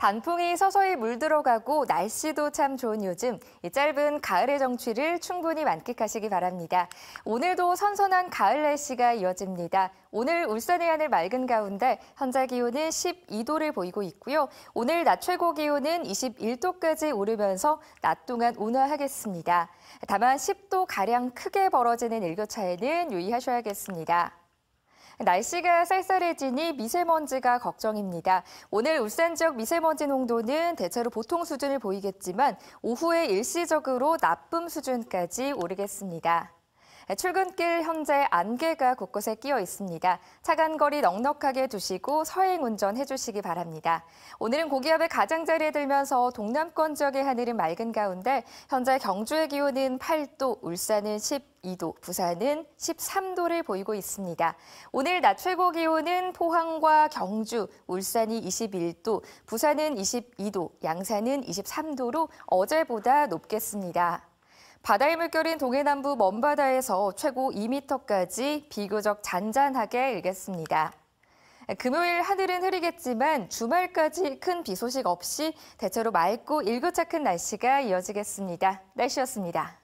단풍이 서서히 물들어가고 날씨도 참 좋은 요즘 짧은 가을의 정취를 충분히 만끽하시기 바랍니다. 오늘도 선선한 가을 날씨가 이어집니다. 오늘 울산의 하늘 맑은 가운데 현재 기온은 12도를 보이고 있고요. 오늘 낮 최고 기온은 21도까지 오르면서 낮 동안 온화하겠습니다. 다만 10도 가량 크게 벌어지는 일교차에는 유의하셔야겠습니다. 날씨가 쌀쌀해지니 미세먼지가 걱정입니다. 오늘 울산 지역 미세먼지 농도는 대체로 보통 수준을 보이겠지만 오후에 일시적으로 나쁨 수준까지 오르겠습니다. 네, 출근길 현재 안개가 곳곳에 끼어 있습니다. 차간거리 넉넉하게 두시고 서행 운전해 주시기 바랍니다. 오늘은 고기압의 가장자리에 들면서 동남권 지역의 하늘은 맑은 가운데 현재 경주의 기온은 8도, 울산은 1 0 2도, 부산은 13도를 보이고 있습니다. 오늘 낮 최고 기온은 포항과 경주, 울산이 21도, 부산은 22도, 양산은 23도로 어제보다 높겠습니다. 바다의 물결인 동해남부 먼바다에서 최고 2m까지 비교적 잔잔하게 일겠습니다. 금요일 하늘은 흐리겠지만 주말까지 큰 비 소식 없이 대체로 맑고 일교차큰 날씨가 이어지겠습니다. 날씨였습니다.